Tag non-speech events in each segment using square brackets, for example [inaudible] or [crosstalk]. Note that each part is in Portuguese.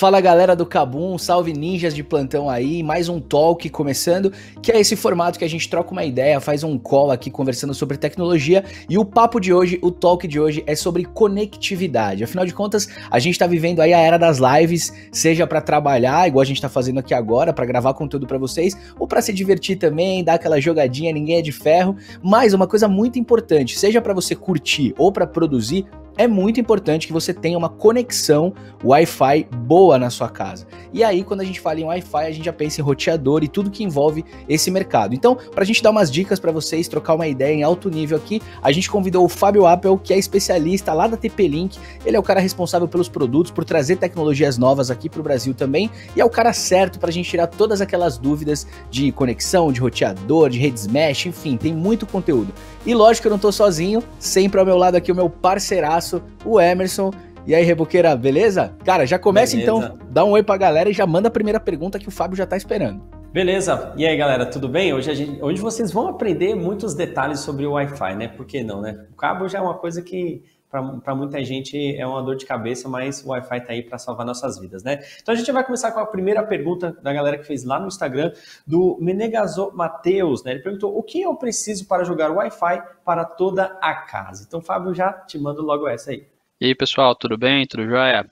Fala galera do Kabum, salve ninjas de plantão aí, mais um talk começando, que é esse formato que a gente troca uma ideia, faz um call aqui conversando sobre tecnologia e o papo de hoje, o talk de hoje é sobre conectividade. Afinal de contas, a gente tá vivendo aí a era das lives, seja para trabalhar, igual a gente tá fazendo aqui agora, para gravar conteúdo para vocês, ou para se divertir também, dar aquela jogadinha, ninguém é de ferro, mas uma coisa muito importante, seja para você curtir ou para produzir, é muito importante que você tenha uma conexão Wi-Fi boa na sua casa. E aí, quando a gente fala em Wi-Fi, a gente já pensa em roteador e tudo que envolve esse mercado. Então, para a gente dar umas dicas para vocês, trocar uma ideia em alto nível aqui, a gente convidou o Fábio Apple, que é especialista lá da TP Link. Ele é o cara responsável pelos produtos, por trazer tecnologias novas aqui para o Brasil também, e é o cara certo para a gente tirar todas aquelas dúvidas de conexão, de roteador, de redes mesh, enfim, tem muito conteúdo. E lógico que eu não tô sozinho, sempre ao meu lado aqui o meu parceiraço, o Emerson. E aí, Reboqueira, beleza? Cara, já começa beleza. então, dá um oi pra galera e já manda a primeira pergunta que o Fábio já tá esperando. Beleza? E aí, galera, tudo bem? Hoje, gente, hoje vocês vão aprender muitos detalhes sobre o Wi-Fi, né? Por que não, né? O cabo já é uma coisa que para muita gente é uma dor de cabeça, mas o Wi-Fi está aí para salvar nossas vidas, né? Então a gente vai começar com a primeira pergunta da galera que fez lá no Instagram, do Menegaso Mateus, né? Ele perguntou o que eu preciso para jogar Wi-Fi para toda a casa. Então, Fábio, já te mando logo essa aí. E aí, pessoal, tudo bem? Tudo jóia?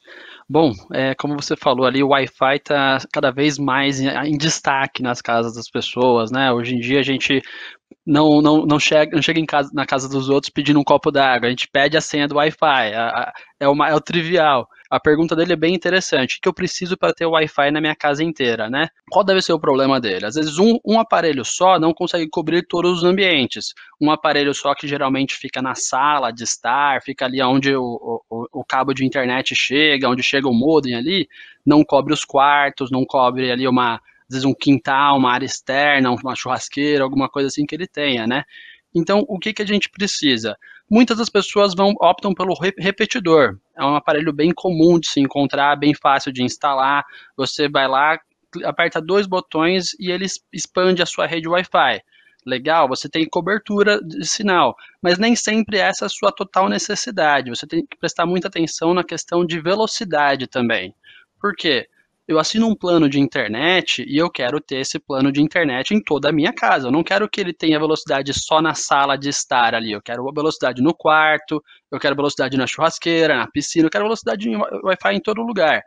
Bom, é, como você falou ali, o Wi-Fi está cada vez mais em, em, destaque nas casas das pessoas, né? Hoje em dia a gente não, não, não chega, não chega em casa, na casa dos outros pedindo um copo d'água. A gente pede a senha do Wi-Fi. é, uma, é o trivial. A pergunta dele é bem interessante. O que eu preciso para ter Wi-Fi na minha casa inteira, né? Qual deve ser o problema dele? Às vezes, um, um aparelho só não consegue cobrir todos os ambientes. Um aparelho só que geralmente fica na sala de estar, fica ali onde o, o, o cabo de internet chega, onde chega o modem ali, não cobre os quartos, não cobre ali uma às vezes um quintal, uma área externa, uma churrasqueira, alguma coisa assim que ele tenha, né? Então, o que, que a gente precisa? Muitas das pessoas vão, optam pelo repetidor. É um aparelho bem comum de se encontrar, bem fácil de instalar. Você vai lá, aperta dois botões e ele expande a sua rede Wi-Fi. Legal, você tem cobertura de sinal, mas nem sempre essa é a sua total necessidade. Você tem que prestar muita atenção na questão de velocidade também. Por quê? eu assino um plano de internet e eu quero ter esse plano de internet em toda a minha casa. Eu não quero que ele tenha velocidade só na sala de estar ali. Eu quero velocidade no quarto, eu quero velocidade na churrasqueira, na piscina, eu quero velocidade em Wi-Fi em todo lugar.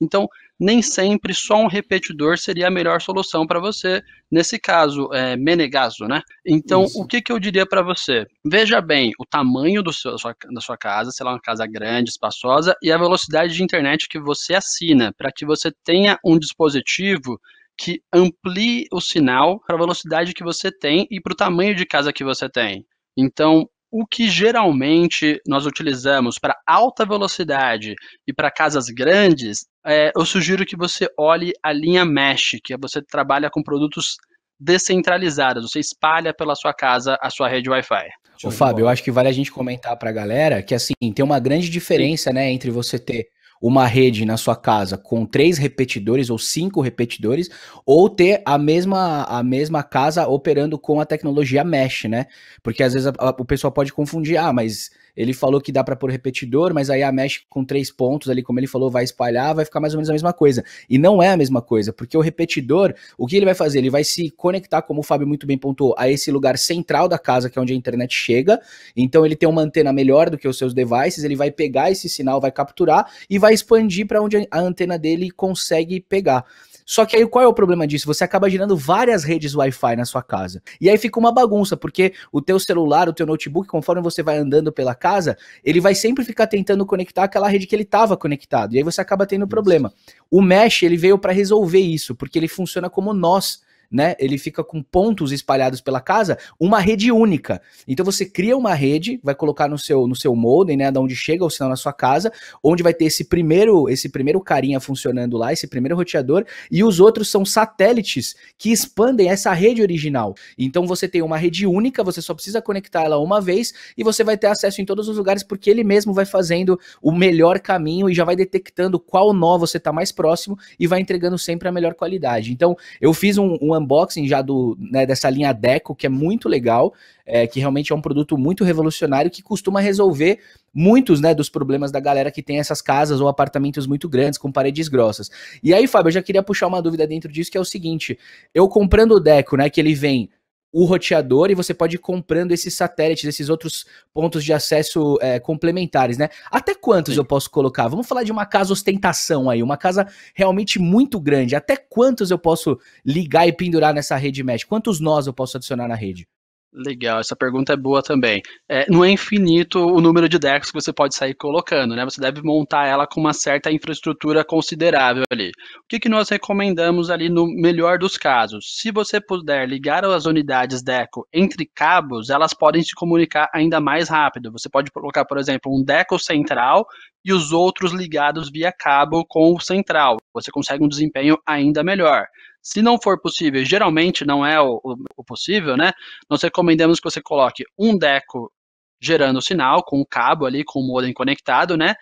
Então, nem sempre só um repetidor seria a melhor solução para você, nesse caso, é, Menegaso, né? Então, Isso. o que, que eu diria para você? Veja bem o tamanho do seu, da, sua, da sua casa, se lá, é uma casa grande, espaçosa, e a velocidade de internet que você assina, para que você tenha um dispositivo que amplie o sinal para a velocidade que você tem e para o tamanho de casa que você tem. Então, o que geralmente nós utilizamos para alta velocidade e para casas grandes é, eu sugiro que você olhe a linha Mesh, que é você trabalha com produtos descentralizados, você espalha pela sua casa a sua rede Wi-Fi. Ô, Fábio, eu acho que vale a gente comentar para a galera que assim, tem uma grande diferença, Sim. né, entre você ter uma rede na sua casa com três repetidores ou cinco repetidores, ou ter a mesma, a mesma casa operando com a tecnologia mesh, né? Porque às vezes a, a, o pessoal pode confundir, ah, mas ele falou que dá para pôr repetidor, mas aí a mesh com três pontos ali, como ele falou, vai espalhar, vai ficar mais ou menos a mesma coisa. E não é a mesma coisa, porque o repetidor, o que ele vai fazer? Ele vai se conectar, como o Fábio muito bem pontuou, a esse lugar central da casa, que é onde a internet chega. Então ele tem uma antena melhor do que os seus devices, ele vai pegar esse sinal, vai capturar e vai expandir para onde a antena dele consegue pegar. Só que aí qual é o problema disso? Você acaba gerando várias redes Wi-Fi na sua casa. E aí fica uma bagunça, porque o teu celular, o teu notebook, conforme você vai andando pela casa, ele vai sempre ficar tentando conectar aquela rede que ele estava conectado. E aí você acaba tendo problema. O Mesh, ele veio para resolver isso, porque ele funciona como nós né? Ele fica com pontos espalhados pela casa, uma rede única. Então você cria uma rede, vai colocar no seu no seu modem, né, da onde chega o sinal na sua casa, onde vai ter esse primeiro esse primeiro carinha funcionando lá, esse primeiro roteador, e os outros são satélites que expandem essa rede original. Então você tem uma rede única, você só precisa conectar ela uma vez e você vai ter acesso em todos os lugares porque ele mesmo vai fazendo o melhor caminho e já vai detectando qual nó você está mais próximo e vai entregando sempre a melhor qualidade. Então eu fiz um, um unboxing já do, né, dessa linha Deco, que é muito legal, é, que realmente é um produto muito revolucionário que costuma resolver muitos né, dos problemas da galera que tem essas casas ou apartamentos muito grandes com paredes grossas. E aí, Fábio, eu já queria puxar uma dúvida dentro disso, que é o seguinte: eu comprando o Deco, né, que ele vem o roteador e você pode ir comprando esses satélites, esses outros pontos de acesso é, complementares, né? Até quantos Sim. eu posso colocar? Vamos falar de uma casa ostentação aí, uma casa realmente muito grande. Até quantos eu posso ligar e pendurar nessa rede mesh? Quantos nós eu posso adicionar na rede? Legal, essa pergunta é boa também. É, não é infinito o número de decks que você pode sair colocando, né? Você deve montar ela com uma certa infraestrutura considerável ali. O que, que nós recomendamos ali no melhor dos casos? Se você puder ligar as unidades deco entre cabos, elas podem se comunicar ainda mais rápido. Você pode colocar, por exemplo, um deco central e os outros ligados via cabo com o central. Você consegue um desempenho ainda melhor. Se não for possível, geralmente não é o, o, o possível, né? Nós recomendamos que você coloque um deco gerando o sinal, com o cabo ali, com o modem conectado, né?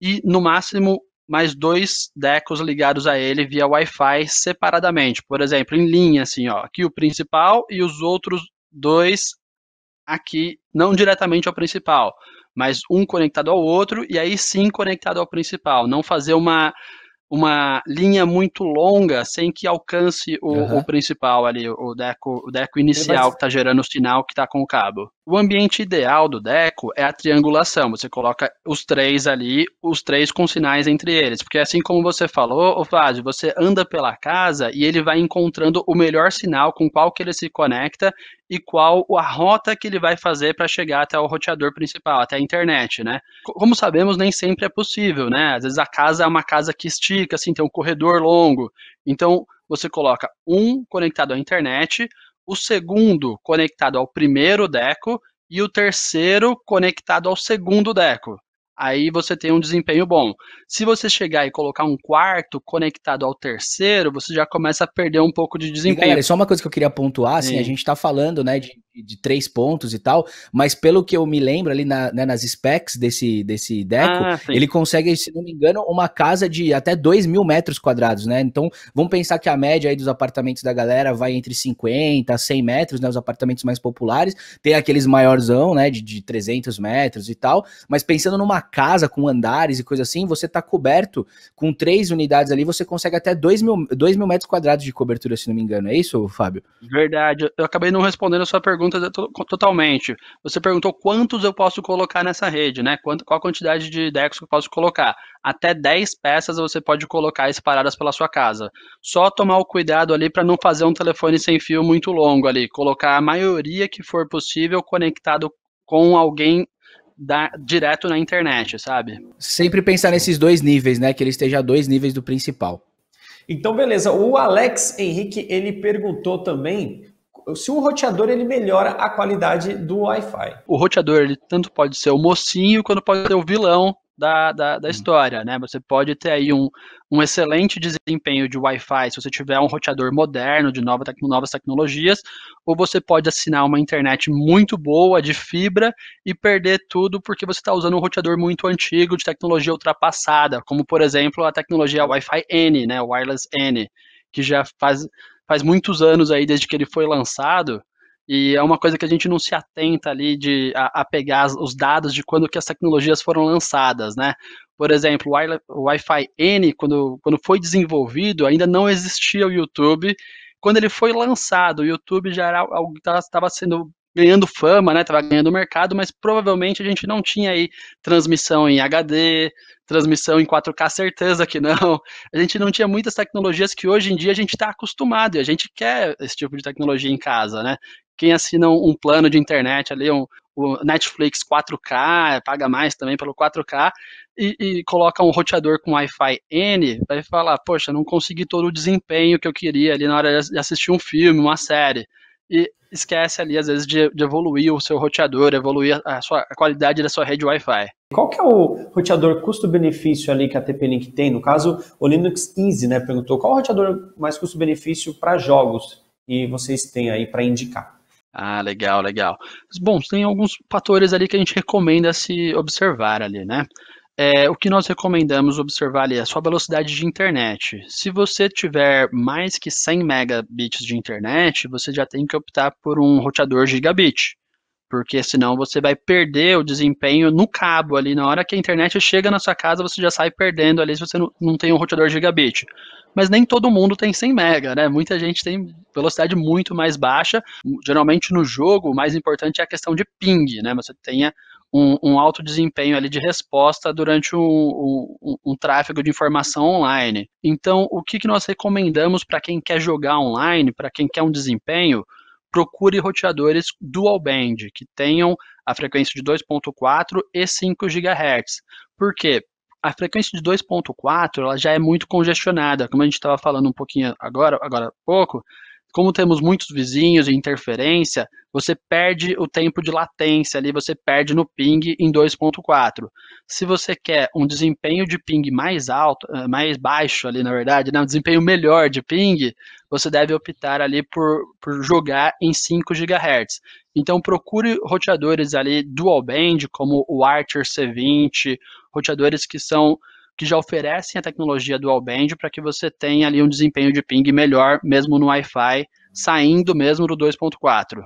E no máximo mais dois decos ligados a ele via Wi-Fi separadamente. Por exemplo, em linha, assim, ó, aqui o principal e os outros dois aqui, não diretamente ao principal, mas um conectado ao outro e aí sim conectado ao principal. Não fazer uma uma linha muito longa sem que alcance o, uhum. o principal ali, o deco, o deco inicial que está gerando o sinal que está com o cabo. O ambiente ideal do deco é a triangulação. Você coloca os três ali, os três com sinais entre eles. Porque assim como você falou, o Flávio, você anda pela casa e ele vai encontrando o melhor sinal com qual que ele se conecta e qual a rota que ele vai fazer para chegar até o roteador principal, até a internet, né? Como sabemos, nem sempre é possível, né? Às vezes a casa é uma casa que estica, assim, tem um corredor longo. Então, você coloca um conectado à internet, o segundo conectado ao primeiro deco e o terceiro conectado ao segundo deco aí você tem um desempenho bom. Se você chegar e colocar um quarto conectado ao terceiro, você já começa a perder um pouco de desempenho. E galera, só é uma coisa que eu queria pontuar, assim, Sim. a gente está falando, né, de, de, três pontos e tal, mas pelo que eu me lembro ali na, né, nas specs desse, desse deco, ah, ele consegue, se não me engano, uma casa de até 2 mil metros quadrados, né? Então, vamos pensar que a média aí dos apartamentos da galera vai entre 50 a 100 metros, né, os apartamentos mais populares, tem aqueles maiorzão, né, de, de 300 metros e tal, mas pensando numa casa com andares e coisa assim, você tá coberto com três unidades ali, você consegue até 2 mil, 2 mil metros quadrados de cobertura, se não me engano. É isso, Fábio? Verdade. Eu acabei não respondendo a sua pergunta totalmente. Você perguntou quantos eu posso colocar nessa rede, né? Quanto, qual a quantidade de decks que eu posso colocar? Até 10 peças você pode colocar separadas pela sua casa. Só tomar o cuidado ali para não fazer um telefone sem fio muito longo ali. Colocar a maioria que for possível conectado com alguém da, direto na internet, sabe? Sempre pensar nesses dois níveis, né? Que ele esteja a dois níveis do principal. Então, beleza. O Alex Henrique, ele perguntou também se o roteador ele melhora a qualidade do Wi-Fi. O roteador ele tanto pode ser o mocinho quanto pode ser o vilão da, da, da, hum. história, né? Você pode ter aí um, um excelente desempenho de Wi-Fi se você tiver um roteador moderno de nova novas tecnologias, ou você pode assinar uma internet muito boa de fibra e perder tudo porque você está usando um roteador muito antigo de tecnologia ultrapassada, como por exemplo a tecnologia Wi-Fi N, né? Wireless N, que já faz, faz muitos anos aí desde que ele foi lançado e é uma coisa que a gente não se atenta ali de a, a pegar os dados de quando que as tecnologias foram lançadas, né? Por exemplo, o Wi-Fi N, quando, quando foi desenvolvido, ainda não existia o YouTube. Quando ele foi lançado, o YouTube já era algo que estava sendo ganhando fama, né? Tava ganhando mercado, mas provavelmente a gente não tinha aí transmissão em HD, transmissão em 4K, certeza que não. A gente não tinha muitas tecnologias que hoje em dia a gente está acostumado e a gente quer esse tipo de tecnologia em casa, né? Quem assina um plano de internet ali, um, o Netflix 4K, paga mais também pelo 4K, e, e coloca um roteador com Wi-Fi N, vai falar, poxa, não consegui todo o desempenho que eu queria ali na hora de assistir um filme, uma série e esquece ali, às vezes, de, de evoluir o seu roteador, evoluir a, sua, a qualidade da sua rede Wi-Fi. Qual que é o roteador custo-benefício ali que a TP-Link tem? No caso, o Linux Easy, né, perguntou qual o roteador mais custo-benefício para jogos e vocês têm aí para indicar? Ah, legal, legal. Bom, tem alguns fatores ali que a gente recomenda se observar ali, né? É, o que nós recomendamos observar ali é a sua velocidade de internet. Se você tiver mais que 100 megabits de internet, você já tem que optar por um roteador gigabit, porque senão você vai perder o desempenho no cabo ali. Na hora que a internet chega na sua casa, você já sai perdendo ali se você não, não tem um roteador gigabit. Mas nem todo mundo tem 100 mega, né? Muita gente tem velocidade muito mais baixa. Geralmente no jogo, o mais importante é a questão de ping, né? Você tenha um, um alto desempenho ali de resposta durante um, um, um tráfego de informação online. Então, o que, que nós recomendamos para quem quer jogar online, para quem quer um desempenho? Procure roteadores dual band, que tenham a frequência de 2.4 e 5 GHz. Por quê? a frequência de 2.4 ela já é muito congestionada, como a gente estava falando um pouquinho agora, agora há pouco, como temos muitos vizinhos e interferência, você perde o tempo de latência ali, você perde no ping em 2.4. Se você quer um desempenho de ping mais alto, eh, mais baixo ali, na verdade, né, um desempenho melhor de ping, você deve optar ali por, por jogar em 5 GHz. Então procure roteadores ali dual band, como o Archer C20, roteadores que são que já oferecem a tecnologia dual band para que você tenha ali um desempenho de ping melhor, mesmo no Wi-Fi, saindo mesmo do 2.4.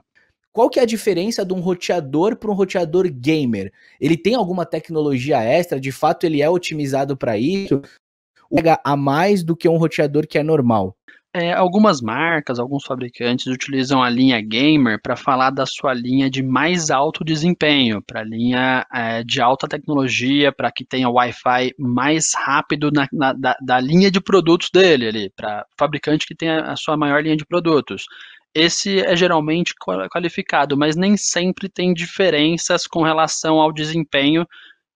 Qual que é a diferença de um roteador para um roteador gamer? Ele tem alguma tecnologia extra? De fato, ele é otimizado para isso? Pega a mais do que um roteador que é normal? É, algumas marcas, alguns fabricantes utilizam a linha gamer para falar da sua linha de mais alto desempenho, para a linha é, de alta tecnologia, para que tenha Wi-Fi mais rápido na, na, da, da, linha de produtos dele, para fabricante que tenha a sua maior linha de produtos. Esse é geralmente qualificado, mas nem sempre tem diferenças com relação ao desempenho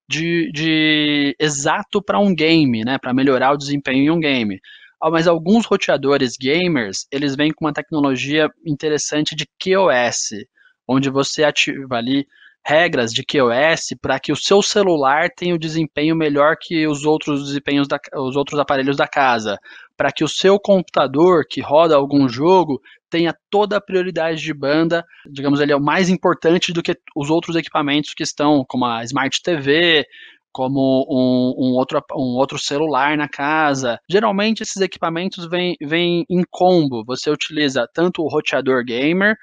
de, de exato para um game, né, para melhorar o desempenho em um game mas alguns roteadores gamers, eles vêm com uma tecnologia interessante de QoS, onde você ativa ali regras de QoS para que o seu celular tenha o um desempenho melhor que os outros desempenhos da, os outros aparelhos da casa, para que o seu computador que roda algum jogo tenha toda a prioridade de banda, digamos ele é o mais importante do que os outros equipamentos que estão como a Smart TV como um, um, outro, um outro celular na casa. Geralmente esses equipamentos vêm, vêm em combo. Você utiliza tanto o roteador gamer,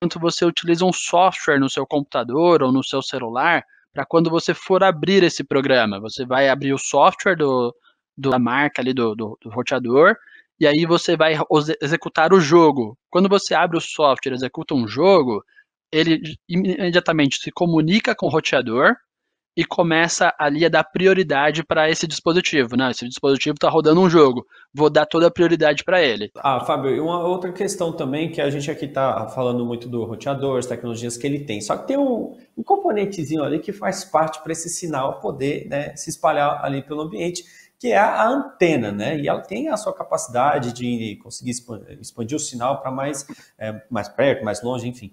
quanto você utiliza um software no seu computador ou no seu celular para quando você for abrir esse programa. Você vai abrir o software do, do da marca ali do, do, do roteador e aí você vai executar o jogo. Quando você abre o software e executa um jogo, ele imediatamente se comunica com o roteador e começa ali a dar prioridade para esse dispositivo. Né? Esse dispositivo está rodando um jogo, vou dar toda a prioridade para ele. Ah, Fábio, e uma outra questão também que a gente aqui está falando muito do roteador, as tecnologias que ele tem. Só que tem um, um componentezinho ali que faz parte para esse sinal poder né, se espalhar ali pelo ambiente que é a antena, né? E ela tem a sua capacidade de conseguir expandir o sinal para mais, é, mais perto, mais longe, enfim.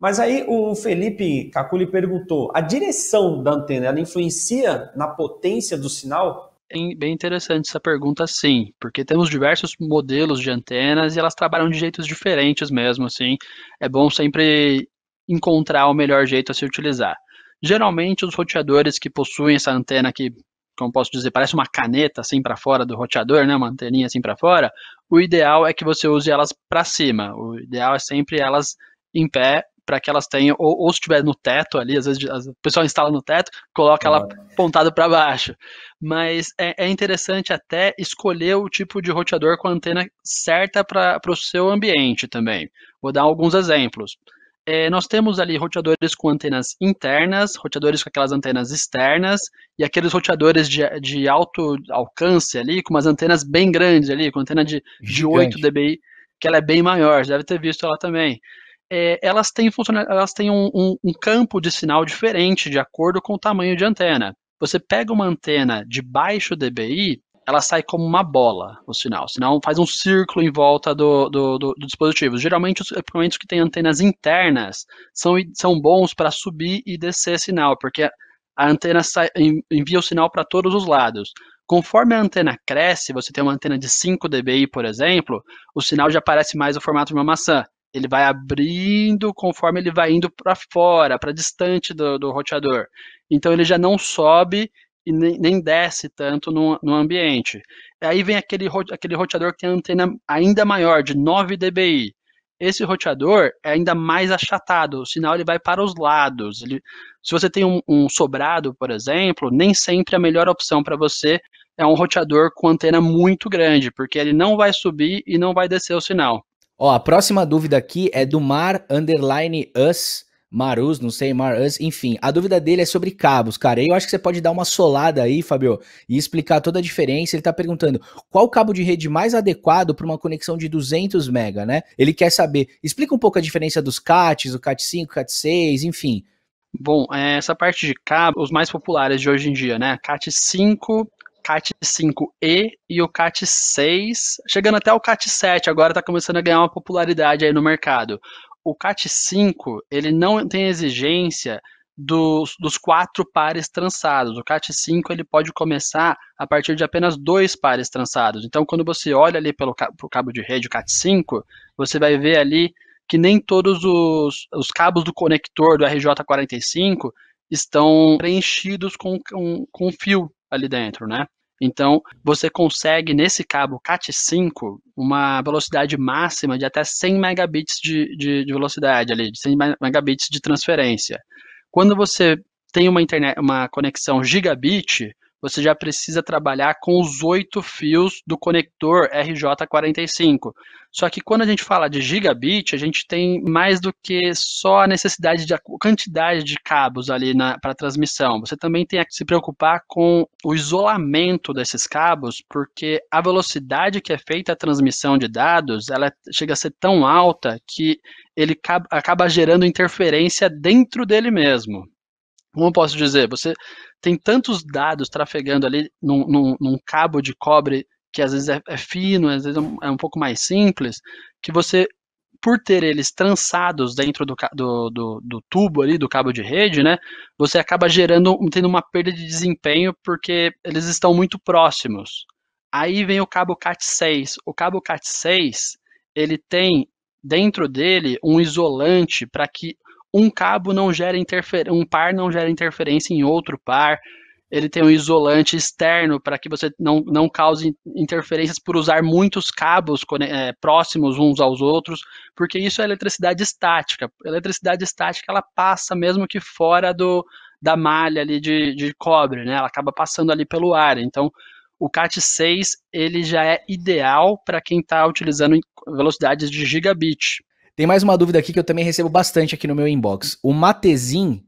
Mas aí o Felipe Caculi perguntou: a direção da antena ela influencia na potência do sinal? Bem interessante essa pergunta, sim, porque temos diversos modelos de antenas e elas trabalham de jeitos diferentes mesmo, assim. É bom sempre encontrar o melhor jeito a se utilizar. Geralmente, os roteadores que possuem essa antena que, como posso dizer, parece uma caneta assim para fora do roteador, né, uma anteninha assim para fora, o ideal é que você use elas para cima. O ideal é sempre elas em pé para que elas tenham, ou, ou, se tiver no teto ali, às vezes o pessoal instala no teto, coloca ela ah. pontada para baixo. Mas é, é, interessante até escolher o tipo de roteador com a antena certa para o seu ambiente também. Vou dar alguns exemplos. É, nós temos ali roteadores com antenas internas, roteadores com aquelas antenas externas e aqueles roteadores de, de alto alcance ali, com umas antenas bem grandes ali, com antena de, de 8 dBi, que ela é bem maior, você deve ter visto ela também é, elas têm, elas têm um, um, um campo de sinal diferente de acordo com o tamanho de antena. Você pega uma antena de baixo dBi, ela sai como uma bola, o sinal. O sinal faz um círculo em volta do, do, do, do dispositivo. Geralmente, os equipamentos que têm antenas internas são, são bons para subir e descer sinal, porque a antena sai, envia o sinal para todos os lados. Conforme a antena cresce, você tem uma antena de 5 dBi, por exemplo, o sinal já parece mais o formato de uma maçã ele vai abrindo conforme ele vai indo para fora, para distante do, do, roteador. Então ele já não sobe e nem, nem desce tanto no, no, ambiente. Aí vem aquele, aquele roteador que tem é a antena ainda maior, de 9 dBi. Esse roteador é ainda mais achatado, o sinal ele vai para os lados. Ele, se você tem um, um sobrado, por exemplo, nem sempre a melhor opção para você é um roteador com antena muito grande, porque ele não vai subir e não vai descer o sinal. Ó, a próxima dúvida aqui é do Mar Underline Us. Marus, não sei, Marus, enfim. A dúvida dele é sobre cabos, cara. Eu acho que você pode dar uma solada aí, Fabio, e explicar toda a diferença. Ele tá perguntando qual cabo de rede mais adequado para uma conexão de 200 mega, né? Ele quer saber. Explica um pouco a diferença dos CATs, o CAT 5, CAT 6, enfim. Bom, é, essa parte de cabo, os mais populares de hoje em dia, né? CAT 5, CAT 5E e o CAT 6, chegando até o CAT 7, agora está começando a ganhar uma popularidade aí no mercado. O CAT 5, ele não tem exigência dos, dos quatro pares trançados. O CAT 5 ele pode começar a partir de apenas dois pares trançados. Então, quando você olha ali pelo pro cabo de rede, o CAT 5, você vai ver ali que nem todos os, os cabos do conector do RJ45 estão preenchidos com, com, com fio ali dentro, né? Então, você consegue nesse cabo CAT5 uma velocidade máxima de até 100 megabits de, de, de velocidade ali, de 100 megabits de transferência. Quando você tem uma internet, uma conexão gigabit, você já precisa trabalhar com os oito fios do conector RJ45. Só que quando a gente fala de gigabit, a gente tem mais do que só a necessidade de a quantidade de cabos ali para transmissão. Você também tem que se preocupar com o isolamento desses cabos, porque a velocidade que é feita a transmissão de dados, ela chega a ser tão alta que ele acaba gerando interferência dentro dele mesmo como eu posso dizer, você tem tantos dados trafegando ali num, num, num cabo de cobre que às vezes é, é fino, às vezes é um, é um, pouco mais simples, que você, por ter eles trançados dentro do, do, do, do tubo ali, do cabo de rede, né, você acaba gerando, tendo uma perda de desempenho porque eles estão muito próximos. Aí vem o cabo CAT6. O cabo CAT6, ele tem dentro dele um isolante para que um cabo não gera interferência, um par não gera interferência em outro par. Ele tem um isolante externo para que você não, não cause interferências por usar muitos cabos é, próximos uns aos outros, porque isso é eletricidade estática. A eletricidade estática ela passa mesmo que fora do, da malha ali de, de cobre, né? Ela acaba passando ali pelo ar. Então, o CAT6 ele já é ideal para quem está utilizando velocidades de gigabit, tem mais uma dúvida aqui que eu também recebo bastante aqui no meu inbox. O Matezin,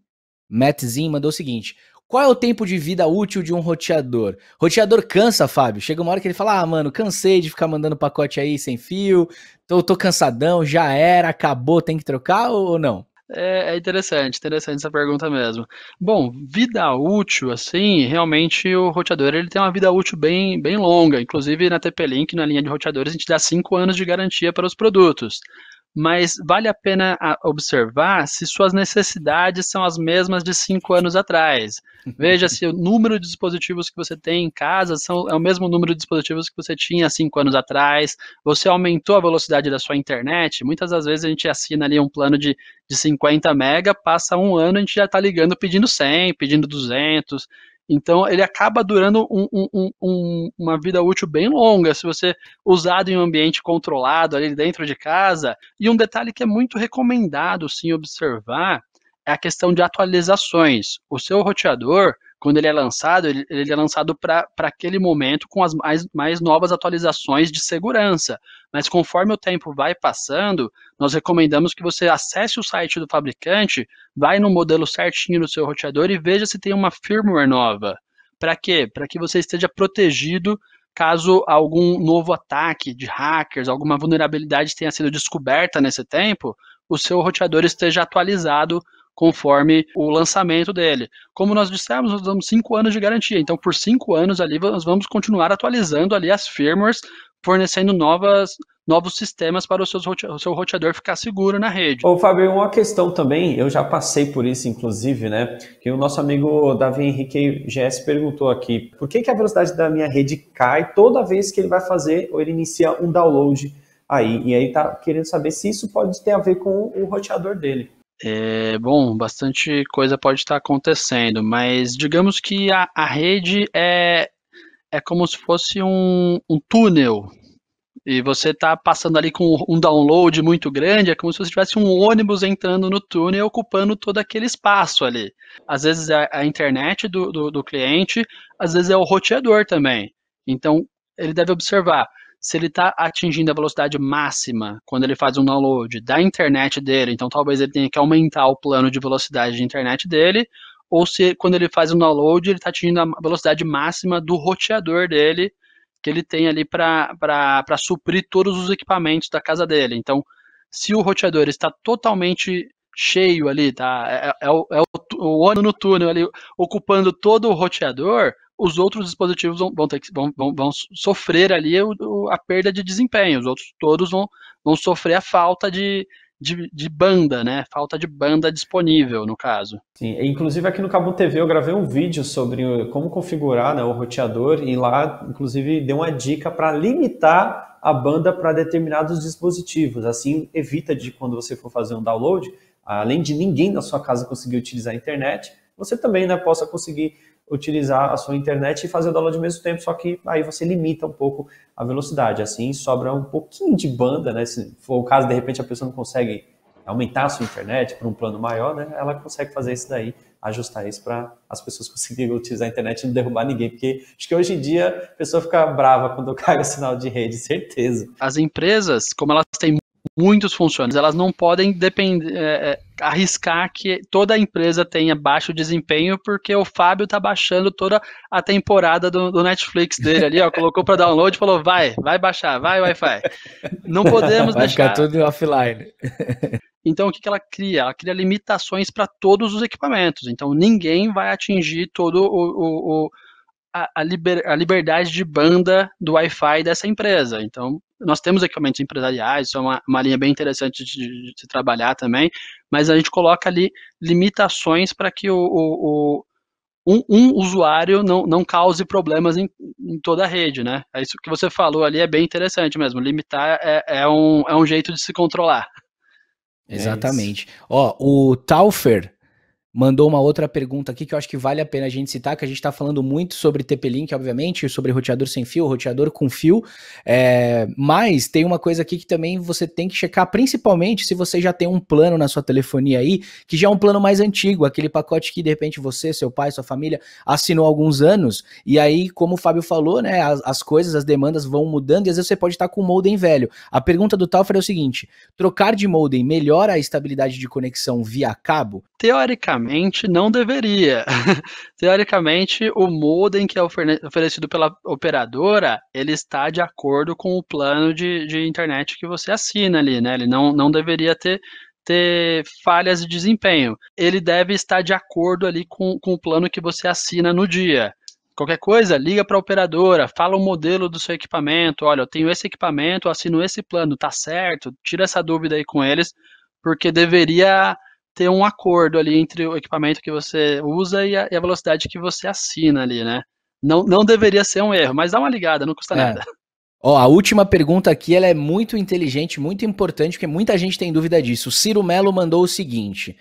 Matezin mandou o seguinte: qual é o tempo de vida útil de um roteador? Roteador cansa, Fábio. Chega uma hora que ele fala: Ah, mano, cansei de ficar mandando pacote aí sem fio, tô, tô cansadão, já era, acabou, tem que trocar ou não? É, é, interessante, interessante essa pergunta mesmo. Bom, vida útil, assim, realmente o roteador ele tem uma vida útil bem, bem longa. Inclusive na TP-Link, na linha de roteadores, a gente dá 5 anos de garantia para os produtos mas vale a pena observar se suas necessidades são as mesmas de cinco anos atrás. Veja se o número de dispositivos que você tem em casa são, é o mesmo número de dispositivos que você tinha cinco anos atrás. Você aumentou a velocidade da sua internet. Muitas das vezes a gente assina ali um plano de, de 50 mega, passa um ano a gente já está ligando pedindo 100, pedindo 200. Então ele acaba durando um, um, um, uma vida útil bem longa, se você usado em um ambiente controlado ali dentro de casa. E um detalhe que é muito recomendado sim observar é a questão de atualizações. O seu roteador quando ele é lançado, ele, ele é lançado para aquele momento com as mais, mais novas atualizações de segurança. Mas conforme o tempo vai passando, nós recomendamos que você acesse o site do fabricante, vai no modelo certinho do seu roteador e veja se tem uma firmware nova. Para quê? Para que você esteja protegido caso algum novo ataque de hackers, alguma vulnerabilidade tenha sido descoberta nesse tempo, o seu roteador esteja atualizado conforme o lançamento dele. Como nós dissemos, nós damos cinco anos de garantia. Então, por cinco anos ali, nós vamos continuar atualizando ali as firmwares, fornecendo novas, novos sistemas para o seu, o seu roteador ficar seguro na rede. Ô, Fábio, uma questão também, eu já passei por isso, inclusive, né? Que o nosso amigo Davi Henrique GS perguntou aqui: por que, que a velocidade da minha rede cai toda vez que ele vai fazer ou ele inicia um download aí? E aí tá querendo saber se isso pode ter a ver com o roteador dele. É, bom, bastante coisa pode estar acontecendo, mas digamos que a, a rede é, é como se fosse um, um túnel. E você está passando ali com um download muito grande, é como se você tivesse um ônibus entrando no túnel e ocupando todo aquele espaço ali. Às vezes é a internet do, do, do cliente, às vezes é o roteador também. Então, ele deve observar se ele está atingindo a velocidade máxima quando ele faz um download da internet dele, então talvez ele tenha que aumentar o plano de velocidade de internet dele, ou se quando ele faz um download ele está atingindo a velocidade máxima do roteador dele, que ele tem ali para suprir todos os equipamentos da casa dele. Então, se o roteador está totalmente cheio ali, tá? É, é, é o, é ano no túnel ali, ocupando todo o roteador, os outros dispositivos vão, vão ter que, vão, vão, vão sofrer ali a, a perda de desempenho, os outros todos vão, vão sofrer a falta de, de, de, banda, né? Falta de banda disponível, no caso. Sim, inclusive aqui no Cabo TV eu gravei um vídeo sobre como configurar né, o roteador e lá, inclusive, deu uma dica para limitar a banda para determinados dispositivos. Assim, evita de quando você for fazer um download, além de ninguém na sua casa conseguir utilizar a internet, você também né, possa conseguir utilizar a sua internet e fazer o download ao mesmo tempo, só que aí você limita um pouco a velocidade, assim sobra um pouquinho de banda, né? Se for o caso, de repente a pessoa não consegue aumentar a sua internet para um plano maior, né? Ela consegue fazer isso daí, ajustar isso para as pessoas [laughs] conseguirem utilizar a internet e não derrubar ninguém, porque acho que hoje em dia a pessoa fica brava quando eu [laughs] cago sinal de rede, certeza. As empresas, como elas têm muitos funcionários, elas não podem depender, é, é arriscar que toda a empresa tenha baixo desempenho, porque o Fábio tá baixando toda a temporada do, do Netflix dele ali, ó, [laughs] colocou para download e falou, vai, vai baixar, vai Wi-Fi. Não podemos [laughs] vai deixar. Ficar tudo offline. [laughs] Então, o que, que ela cria? Ela cria limitações para todos os equipamentos. Então, ninguém vai atingir todo o, o, o a, liber, a liberdade de banda do Wi-Fi dessa empresa. Então, nós temos equipamentos empresariais, isso é uma, uma linha bem interessante de, se trabalhar também, mas a gente coloca ali limitações para que o, o, o um, um, usuário não, não cause problemas em, em, toda a rede, né? É isso que você falou ali é bem interessante mesmo. Limitar é, é, um, é um jeito de se controlar. Exatamente. É Ó, o Taufer mandou uma outra pergunta aqui que eu acho que vale a pena a gente citar, que a gente está falando muito sobre TP-Link, obviamente, sobre roteador sem fio, roteador com fio, é, mas tem uma coisa aqui que também você tem que checar, principalmente se você já tem um plano na sua telefonia aí, que já é um plano mais antigo, aquele pacote que de repente você, seu pai, sua família assinou há alguns anos, e aí, como o Fábio falou, né, as, as coisas, as demandas vão mudando, e às vezes você pode estar com o modem velho. A pergunta do Talfer é o seguinte, trocar de modem melhora a estabilidade de conexão via cabo? Teoricamente, teoricamente, não deveria. [laughs] teoricamente, o modem que é oferecido pela operadora, ele está de acordo com o plano de, de internet que você assina ali, né? Ele não, não deveria ter ter falhas de desempenho. Ele deve estar de acordo ali com, com o plano que você assina no dia. Qualquer coisa, liga para a operadora, fala o modelo do seu equipamento. Olha, eu tenho esse equipamento, assino esse plano, tá certo? Tira essa dúvida aí com eles, porque deveria ter um acordo ali entre o equipamento que você usa e a, e a velocidade que você assina ali, né? Não, não deveria ser um erro, mas dá uma ligada, não custa é. nada. [laughs] Ó, a última pergunta aqui, ela é muito inteligente, muito importante, porque muita gente tem dúvida disso. O Ciro Melo mandou o seguinte: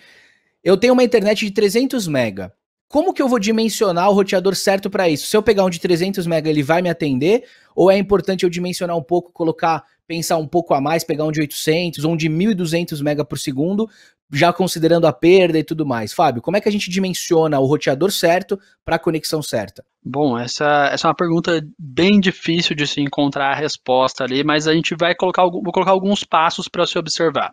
Eu tenho uma internet de 300 mega. Como que eu vou dimensionar o roteador certo para isso? Se eu pegar um de 300 mega, ele vai me atender? Ou é importante eu dimensionar um pouco, colocar, pensar um pouco a mais, pegar um de 800, um de 1200 mega por segundo, já considerando a perda e tudo mais. Fábio, como é que a gente dimensiona o roteador certo para a conexão certa? Bom, essa, essa é uma pergunta bem difícil de se encontrar a resposta ali, mas a gente vai colocar, vou colocar alguns passos para se observar.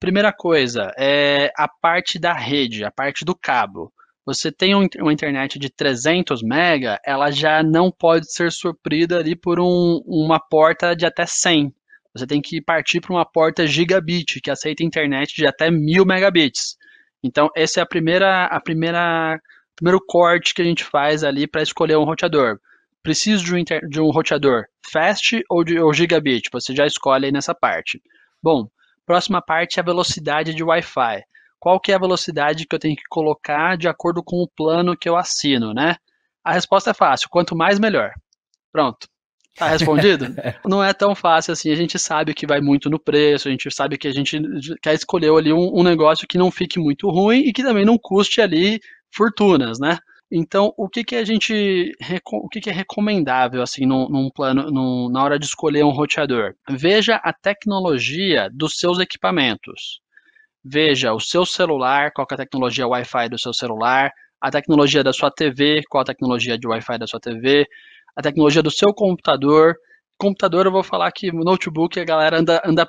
Primeira coisa é a parte da rede, a parte do cabo. Você tem uma internet de 300 mega, ela já não pode ser suprida ali por um, uma porta de até 100 você tem que partir para uma porta gigabit, que aceita internet de até mil megabits. Então, esse é a primeira, a primeira primeiro corte que a gente faz ali para escolher um roteador. Preciso de um, inter, de um roteador fast ou, de, ou gigabit? Você já escolhe aí nessa parte. Bom, próxima parte é a velocidade de Wi-Fi. Qual que é a velocidade que eu tenho que colocar de acordo com o plano que eu assino, né? A resposta é fácil, quanto mais melhor. Pronto. Tá respondido? [laughs] não é tão fácil assim. A gente sabe que vai muito no preço, a gente sabe que a gente quer escolher ali um, um negócio que não fique muito ruim e que também não custe ali fortunas, né? Então, o que, que a gente o que, que é recomendável assim num, num plano num, na hora de escolher um roteador? Veja a tecnologia dos seus equipamentos. Veja o seu celular, qual é a tecnologia Wi-Fi do seu celular, a tecnologia da sua TV, qual a tecnologia de Wi-Fi da sua TV, a tecnologia do seu computador. Computador, eu vou falar que notebook, a galera anda, anda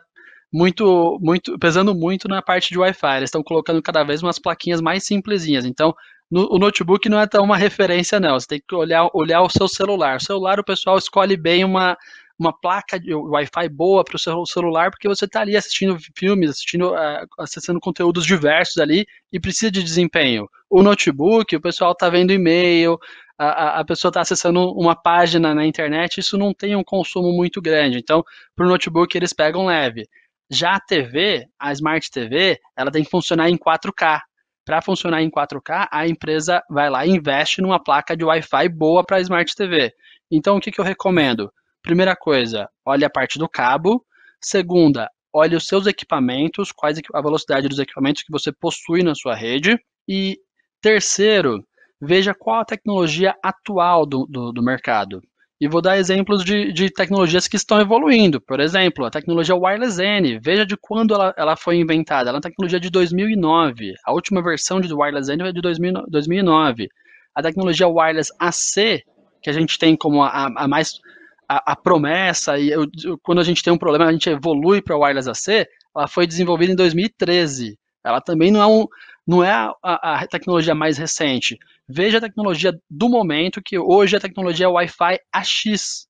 muito, muito, pesando muito na parte de Wi-Fi. Eles estão colocando cada vez umas plaquinhas mais simplesinhas. Então, no, o notebook não é tão uma referência, não. Você tem que olhar, olhar o seu celular. O celular, o pessoal escolhe bem uma, uma placa de Wi-Fi boa para o seu celular, porque você está ali assistindo filmes, assistindo, eh, acessando conteúdos diversos ali e precisa de desempenho. O notebook, o pessoal está vendo e-mail, a, a pessoa está acessando uma página na internet, isso não tem um consumo muito grande. Então, para o notebook, eles pegam leve. Já a TV, a Smart TV, ela tem que funcionar em 4K. Para funcionar em 4K, a empresa vai lá e investe numa placa de Wi-Fi boa para a Smart TV. Então, o que, que eu recomendo? Primeira coisa, olhe a parte do cabo. Segunda, olhe os seus equipamentos, quais a velocidade dos equipamentos que você possui na sua rede. E terceiro, veja qual a tecnologia atual do, do, do mercado. E vou dar exemplos de, de, tecnologias que estão evoluindo. Por exemplo, a tecnologia Wireless N. Veja de quando ela, ela foi inventada. Ela é uma tecnologia de 2009. A última versão de Wireless N é de 2000, 2009. A tecnologia Wireless AC, que a gente tem como a, a mais a, a, promessa, e eu, quando a gente tem um problema, a gente evolui para Wireless AC, ela foi desenvolvida em 2013. Ela também não é um não é a, a, tecnologia mais recente. Veja a tecnologia do momento, que hoje a tecnologia é Wi-Fi AX.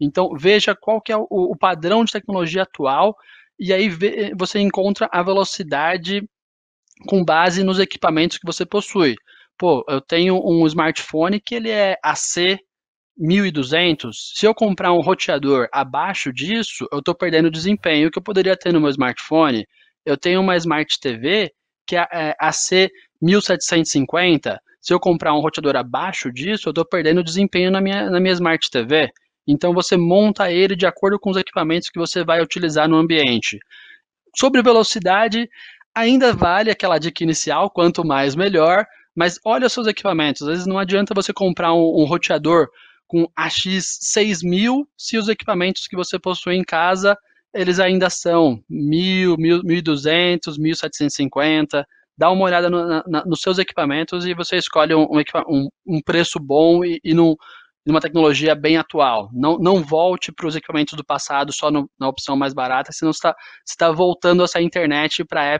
Então, veja qual que é o, o padrão de tecnologia atual e aí vê, você encontra a velocidade com base nos equipamentos que você possui. Pô, eu tenho um smartphone que ele é AC 1200. Se eu comprar um roteador abaixo disso, eu estou perdendo o desempenho que eu poderia ter no meu smartphone. Eu tenho uma Smart TV que é, é, a, a C1750, se eu comprar um roteador abaixo disso, eu estou perdendo desempenho na minha, na minha Smart TV. Então você monta ele de acordo com os equipamentos que você vai utilizar no ambiente. Sobre velocidade, ainda vale aquela dica inicial, quanto mais melhor, mas olha os seus equipamentos. Às vezes não adianta você comprar um, um roteador com AX6000 se os equipamentos que você possui em casa eles ainda são 1.000, 1.200, 1.750. Dá uma olhada no, na, nos seus equipamentos e você escolhe um, um, um preço bom e, e num, numa tecnologia bem atual. Não, não volte para os equipamentos do passado só no, na opção mais barata, senão você está tá voltando essa internet para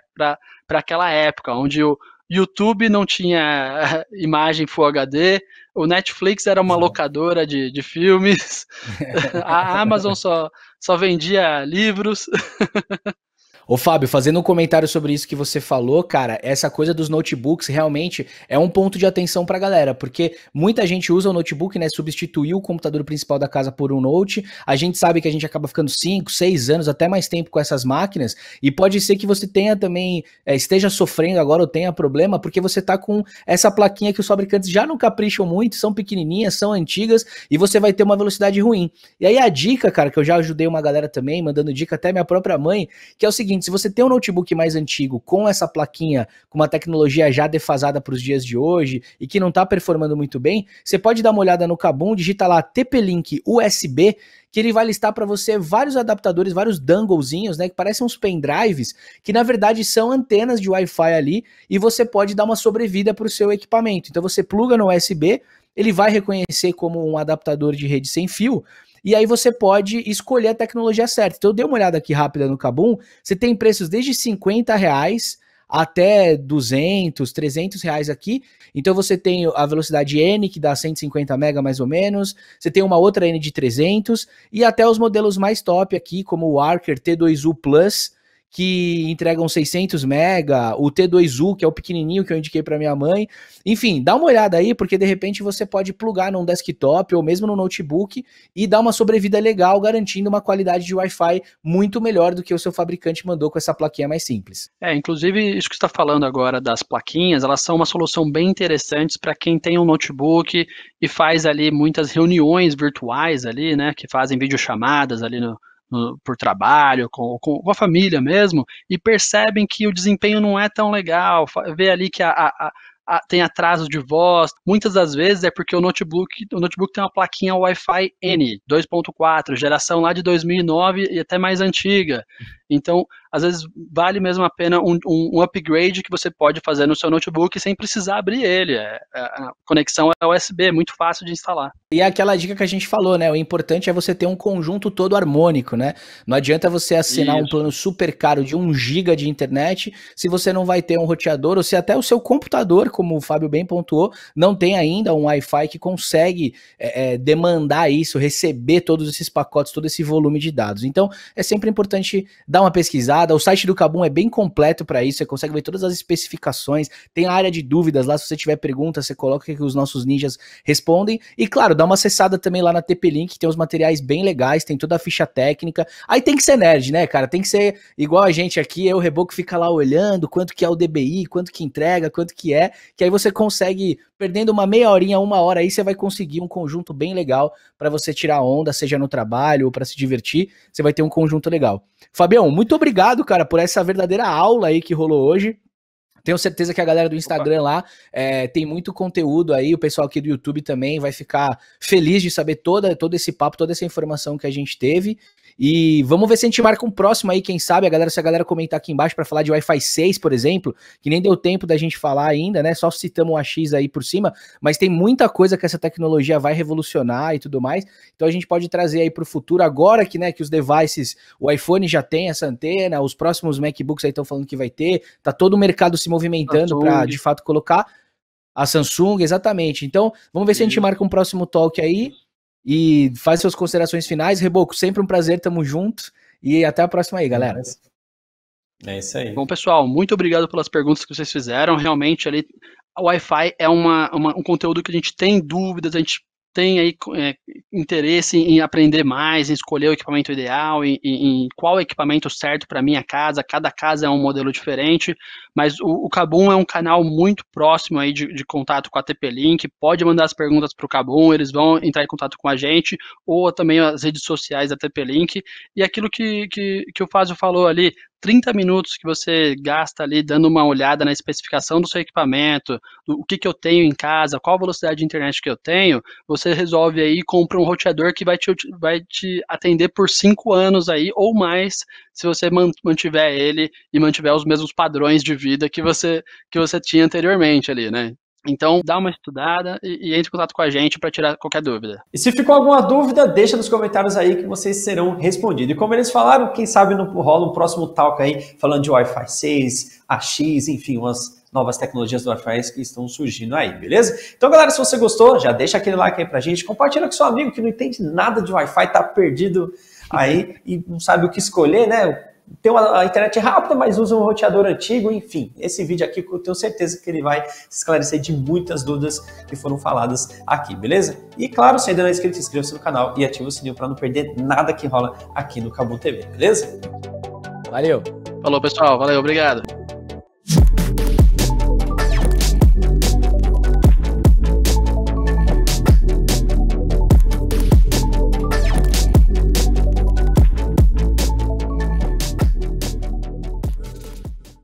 aquela época, onde o YouTube não tinha eh, imagem Full HD, o Netflix era uma locadora de, de filmes, [laughs] [laughs] a Amazon só, só vendia livros. [laughs] Ô, Fábio, fazendo um comentário sobre isso que você falou, cara, essa coisa dos notebooks realmente é um ponto de atenção pra galera, porque muita gente usa o notebook, né? Substituiu o computador principal da casa por um note. A gente sabe que a gente acaba ficando 5, 6 anos, até mais tempo com essas máquinas, e pode ser que você tenha também, é, esteja sofrendo agora ou tenha problema, porque você tá com essa plaquinha que os fabricantes já não capricham muito, são pequenininhas, são antigas, e você vai ter uma velocidade ruim. E aí a dica, cara, que eu já ajudei uma galera também, mandando dica até minha própria mãe, que é o seguinte seguinte: se você tem um notebook mais antigo com essa plaquinha, com uma tecnologia já defasada para os dias de hoje e que não está performando muito bem, você pode dar uma olhada no Kabum, digita lá TP-Link USB, que ele vai listar para você vários adaptadores, vários danglezinhos, né, que parecem uns pendrives, que na verdade são antenas de Wi-Fi ali e você pode dar uma sobrevida para o seu equipamento. Então você pluga no USB, ele vai reconhecer como um adaptador de rede sem fio e aí você pode escolher a tecnologia certa. Então eu dei uma olhada aqui rápida no Kabum, você tem preços desde 50 reais até 200, 300 reais aqui. Então você tem a velocidade N, que dá 150 mega mais ou menos. Você tem uma outra N de 300 e até os modelos mais top aqui, como o Archer T2U Plus, que entregam 600 mega, o T2U, que é o pequenininho que eu indiquei para minha mãe. Enfim, dá uma olhada aí, porque de repente você pode plugar num desktop ou mesmo no notebook e dar uma sobrevida legal, garantindo uma qualidade de Wi-Fi muito melhor do que o seu fabricante mandou com essa plaquinha mais simples. É, inclusive, isso que está falando agora das plaquinhas, elas são uma solução bem interessante para quem tem um notebook e faz ali muitas reuniões virtuais ali, né, que fazem videochamadas ali no no, por trabalho, com, com, com, a família mesmo, e percebem que o desempenho não é tão legal, vê ali que a, a, a, tem atraso de voz, muitas das vezes é porque o notebook, o notebook tem uma plaquinha Wi-Fi N 2.4, geração lá de 2009 e até mais antiga. Uhum. Então, às vezes vale mesmo a pena um, um, upgrade que você pode fazer no seu notebook sem precisar abrir ele. É, é a conexão é USB, é muito fácil de instalar. E é aquela dica que a gente falou, né? O importante é você ter um conjunto todo harmônico, né? Não adianta você assinar Isso. um plano super caro de 1 GB de internet se você não vai ter um roteador ou se até o seu computador, como o Fábio bem pontuou, não tem ainda um Wi-Fi que consegue é, é demandar isso, receber todos esses pacotes, todo esse volume de dados. Então, é sempre importante dar uma pesquisada nada. O site do Cabum é bem completo para isso, você consegue ver todas as especificações, tem a área de dúvidas lá, se você tiver perguntas, você coloca que os nossos ninjas respondem. E claro, dá uma acessada também lá na TP-Link, tem os materiais bem legais, tem toda a ficha técnica. Aí tem que ser nerd, né, cara? Tem que ser igual a gente aqui, eu, o Reboco, fica lá olhando quanto que é o DBI, quanto que entrega, quanto que é, que aí você consegue, perdendo uma meia horinha, uma hora aí, você vai conseguir um conjunto bem legal para você tirar onda, seja no trabalho ou para se divertir, você vai ter um conjunto legal. Fabião, muito obrigado obrigado, cara, por essa verdadeira aula aí que rolou hoje. Tenho certeza que a galera do Instagram Opa. lá é, tem muito conteúdo aí, o pessoal aqui do YouTube também vai ficar feliz de saber toda, todo esse papo, toda essa informação que a gente teve. E vamos ver se a gente marca um próximo aí, quem sabe, a galera, se a galera comentar aqui embaixo para falar de Wi-Fi 6, por exemplo, que nem deu tempo da gente falar ainda, né? Só citamos o AX aí por cima, mas tem muita coisa que essa tecnologia vai revolucionar e tudo mais. Então a gente pode trazer aí para o futuro, agora que, né, que os devices, o iPhone já tem essa antena, os próximos MacBooks aí estão falando que vai ter, tá todo o mercado se movimentando para de fato colocar. A Samsung, exatamente. Então, vamos ver se a gente marca um próximo talk aí e faz suas considerações finais. Reboco, sempre um prazer, tamo junto e até a próxima aí, galera. É isso aí. Bom, pessoal, muito obrigado pelas perguntas que vocês fizeram. Realmente, ali, o Wi-Fi é uma, uma, um conteúdo que a gente tem dúvidas, a gente tem aí é, interesse em aprender mais, em escolher o equipamento ideal, em, em qual equipamento certo para minha casa, cada casa é um modelo diferente, mas o, o é um canal muito próximo aí de, de contato com a TP-Link, pode mandar as perguntas para o Cabum, eles vão entrar em contato com a gente, ou também as redes sociais da TP-Link, e aquilo que, que, que o Fábio falou ali, 30 minutos que você gasta ali dando uma olhada na especificação do seu equipamento, do, o que, que eu tenho em casa, qual a velocidade de internet que eu tenho, você você resolve aí, compra um roteador que vai te, vai te atender por cinco anos aí ou mais, se você mantiver ele e mantiver os mesmos padrões de vida que você que você tinha anteriormente ali, né? Então, dá uma estudada e, e entre em contato com a gente para tirar qualquer dúvida. E se ficou alguma dúvida, deixa nos comentários aí que vocês serão respondidos. E como eles falaram, quem sabe não rola um próximo talk aí falando de Wi-Fi 6, AX, enfim, umas novas tecnologias do Wi-Fi que estão surgindo aí, beleza? Então, galera, se você gostou, já deixa aquele like aí para gente, compartilha com seu amigo que não entende nada de Wi-Fi, tá perdido aí e não sabe o que escolher, né? tem uma, a internet é rápida, mas usa um roteador antigo, enfim. Esse vídeo aqui eu tenho certeza que ele vai esclarecer de muitas dúvidas que foram faladas aqui, beleza? E claro, se ainda não é inscrito, inscreva-se no canal e ative o sininho para não perder nada que rola aqui no Cabo TV, beleza? Valeu! Falou, pessoal. Valeu, obrigado.